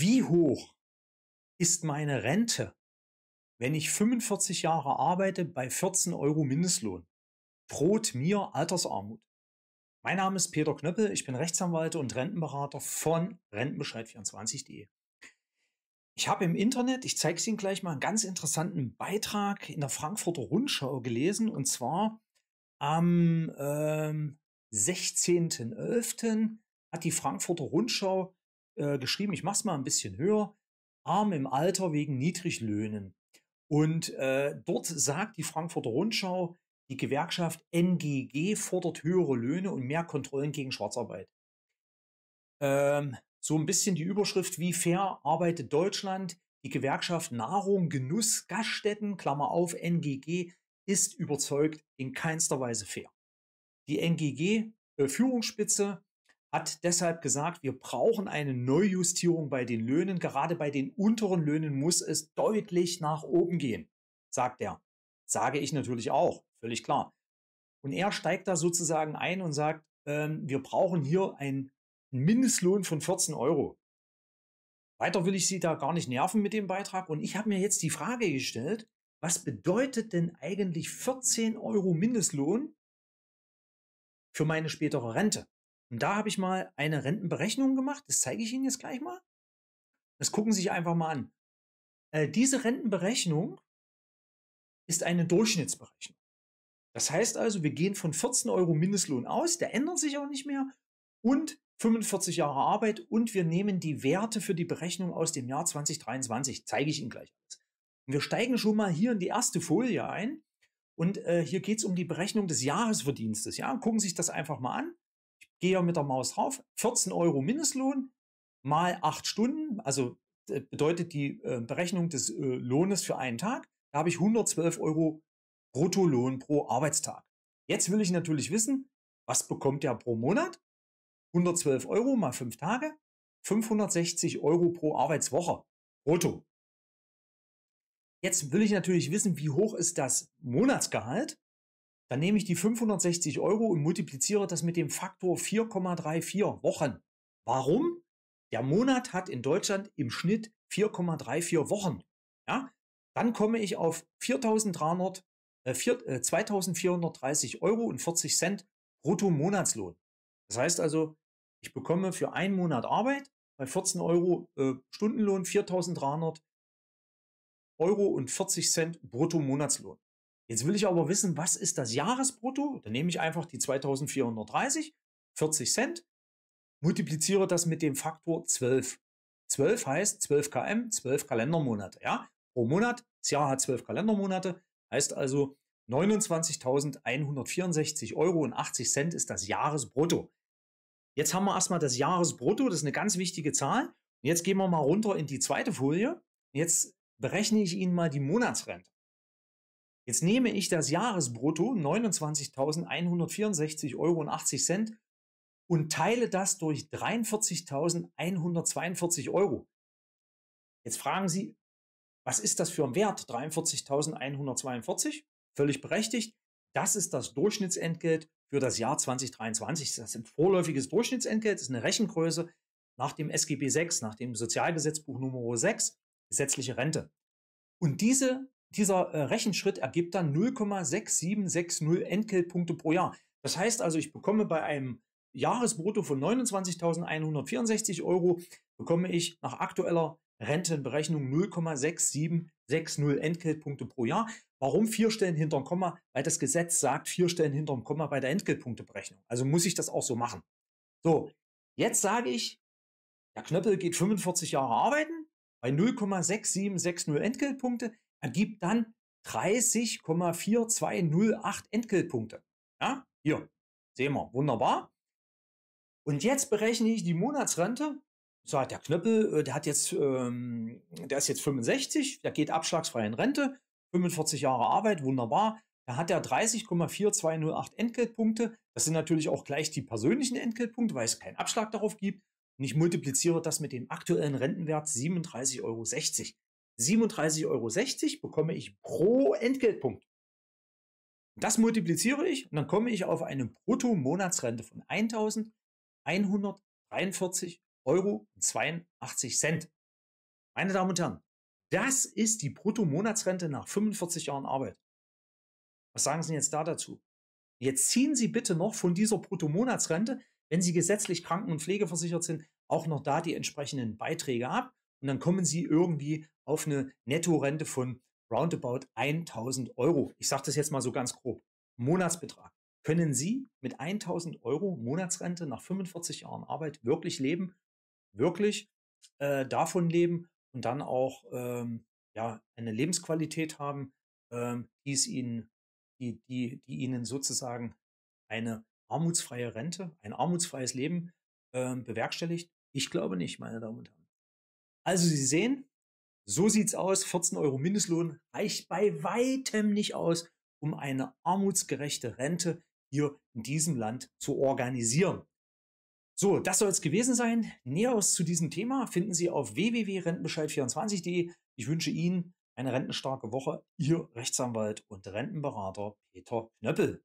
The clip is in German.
wie hoch ist meine Rente, wenn ich 45 Jahre arbeite bei 14 Euro Mindestlohn? Droht mir Altersarmut? Mein Name ist Peter Knöppel, ich bin Rechtsanwalt und Rentenberater von Rentenbescheid24.de. Ich habe im Internet, ich zeige es Ihnen gleich mal, einen ganz interessanten Beitrag in der Frankfurter Rundschau gelesen und zwar am ähm, 16.11. hat die Frankfurter Rundschau äh, geschrieben, ich mach's mal ein bisschen höher, arm im Alter wegen Niedriglöhnen. Und äh, dort sagt die Frankfurter Rundschau, die Gewerkschaft NGG fordert höhere Löhne und mehr Kontrollen gegen Schwarzarbeit. Ähm, so ein bisschen die Überschrift, wie fair arbeitet Deutschland? Die Gewerkschaft Nahrung, Genuss, Gaststätten, Klammer auf, NGG, ist überzeugt in keinster Weise fair. Die NGG-Führungsspitze äh, hat deshalb gesagt, wir brauchen eine Neujustierung bei den Löhnen. Gerade bei den unteren Löhnen muss es deutlich nach oben gehen, sagt er. Sage ich natürlich auch, völlig klar. Und er steigt da sozusagen ein und sagt, ähm, wir brauchen hier einen Mindestlohn von 14 Euro. Weiter will ich Sie da gar nicht nerven mit dem Beitrag. Und ich habe mir jetzt die Frage gestellt, was bedeutet denn eigentlich 14 Euro Mindestlohn für meine spätere Rente? Und da habe ich mal eine Rentenberechnung gemacht. Das zeige ich Ihnen jetzt gleich mal. Das gucken Sie sich einfach mal an. Äh, diese Rentenberechnung ist eine Durchschnittsberechnung. Das heißt also, wir gehen von 14 Euro Mindestlohn aus, der ändert sich auch nicht mehr, und 45 Jahre Arbeit und wir nehmen die Werte für die Berechnung aus dem Jahr 2023, zeige ich Ihnen gleich alles. Und wir steigen schon mal hier in die erste Folie ein und äh, hier geht es um die Berechnung des Jahresverdienstes. Ja, gucken Sie sich das einfach mal an gehe mit der Maus rauf, 14 Euro Mindestlohn mal 8 Stunden, also äh, bedeutet die äh, Berechnung des äh, Lohnes für einen Tag, da habe ich 112 Euro Bruttolohn pro Arbeitstag. Jetzt will ich natürlich wissen, was bekommt der pro Monat? 112 Euro mal 5 Tage, 560 Euro pro Arbeitswoche brutto. Jetzt will ich natürlich wissen, wie hoch ist das Monatsgehalt? dann nehme ich die 560 Euro und multipliziere das mit dem Faktor 4,34 Wochen. Warum? Der Monat hat in Deutschland im Schnitt 4,34 Wochen. Ja? Dann komme ich auf 4.300, äh, 4, äh, 2.430 Euro und 40 Cent brutto Monatslohn. Das heißt also, ich bekomme für einen Monat Arbeit bei 14 Euro äh, Stundenlohn 4.300 Euro und 40 Cent brutto Monatslohn. Jetzt will ich aber wissen, was ist das Jahresbrutto? Dann nehme ich einfach die 2430, 40 Cent, multipliziere das mit dem Faktor 12. 12 heißt 12 km, 12 Kalendermonate. Ja? Pro Monat, das Jahr hat 12 Kalendermonate, heißt also 29.164,80 Euro ist das Jahresbrutto. Jetzt haben wir erstmal das Jahresbrutto, das ist eine ganz wichtige Zahl. Und jetzt gehen wir mal runter in die zweite Folie. Jetzt berechne ich Ihnen mal die Monatsrente. Jetzt nehme ich das Jahresbrutto 29.164,80 Euro und teile das durch 43.142 Euro. Jetzt fragen Sie, was ist das für ein Wert? 43.142? Völlig berechtigt. Das ist das Durchschnittsentgelt für das Jahr 2023. Das ist ein vorläufiges Durchschnittsentgelt, das ist eine Rechengröße nach dem SGB 6, nach dem Sozialgesetzbuch Nummer 6, gesetzliche Rente. Und diese dieser äh, Rechenschritt ergibt dann 0,6760 Entgeltpunkte pro Jahr. Das heißt also, ich bekomme bei einem Jahresbrutto von 29.164 Euro, bekomme ich nach aktueller Rentenberechnung 0,6760 Entgeltpunkte pro Jahr. Warum vier Stellen hinterm Komma? Weil das Gesetz sagt vier Stellen hinterm Komma bei der Entgeltpunkteberechnung. Also muss ich das auch so machen. So, jetzt sage ich, der Knöppel geht 45 Jahre arbeiten bei 0,6760 Entgeltpunkte ergibt dann 30,4208 Entgeltpunkte. Ja, hier sehen wir, wunderbar. Und jetzt berechne ich die Monatsrente. So hat der Knöppel, äh, der hat jetzt, ähm, der ist jetzt 65, der geht abschlagsfrei in Rente, 45 Jahre Arbeit, wunderbar. Da hat er 30,4208 Entgeltpunkte. Das sind natürlich auch gleich die persönlichen Entgeltpunkte, weil es keinen Abschlag darauf gibt. Und ich multipliziere das mit dem aktuellen Rentenwert 37,60 Euro. 37,60 Euro bekomme ich pro Entgeltpunkt. Das multipliziere ich und dann komme ich auf eine Brutto-Monatsrente von 1.143,82 Euro. Meine Damen und Herren, das ist die Brutto-Monatsrente nach 45 Jahren Arbeit. Was sagen Sie jetzt da dazu? Jetzt ziehen Sie bitte noch von dieser Bruttomonatsrente, wenn Sie gesetzlich kranken- und pflegeversichert sind, auch noch da die entsprechenden Beiträge ab und dann kommen sie irgendwie auf eine Nettorente von roundabout 1000 Euro. Ich sage das jetzt mal so ganz grob. Monatsbetrag. Können Sie mit 1000 Euro Monatsrente nach 45 Jahren Arbeit wirklich leben, wirklich äh, davon leben und dann auch ähm, ja, eine Lebensqualität haben, ähm, die, es Ihnen, die, die, die Ihnen sozusagen eine armutsfreie Rente, ein armutsfreies Leben ähm, bewerkstelligt? Ich glaube nicht, meine Damen und Herren. Also Sie sehen, so sieht's aus. 14 Euro Mindestlohn reicht bei weitem nicht aus, um eine armutsgerechte Rente hier in diesem Land zu organisieren. So, das soll es gewesen sein. Näheres zu diesem Thema finden Sie auf www.rentenbescheid24.de. Ich wünsche Ihnen eine rentenstarke Woche. Ihr Rechtsanwalt und Rentenberater Peter Knöppel.